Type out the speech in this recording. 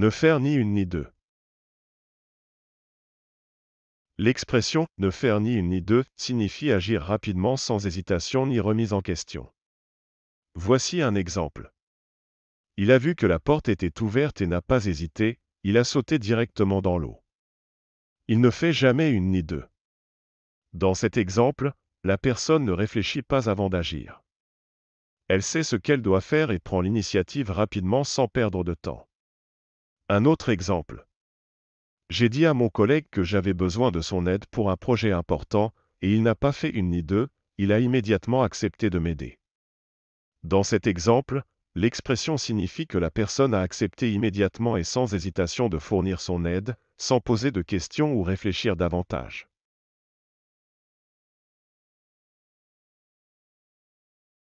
Ne faire ni une ni deux. L'expression « ne faire ni une ni deux » signifie agir rapidement sans hésitation ni remise en question. Voici un exemple. Il a vu que la porte était ouverte et n'a pas hésité, il a sauté directement dans l'eau. Il ne fait jamais une ni deux. Dans cet exemple, la personne ne réfléchit pas avant d'agir. Elle sait ce qu'elle doit faire et prend l'initiative rapidement sans perdre de temps. Un autre exemple. J'ai dit à mon collègue que j'avais besoin de son aide pour un projet important, et il n'a pas fait une ni deux, il a immédiatement accepté de m'aider. Dans cet exemple, l'expression signifie que la personne a accepté immédiatement et sans hésitation de fournir son aide, sans poser de questions ou réfléchir davantage.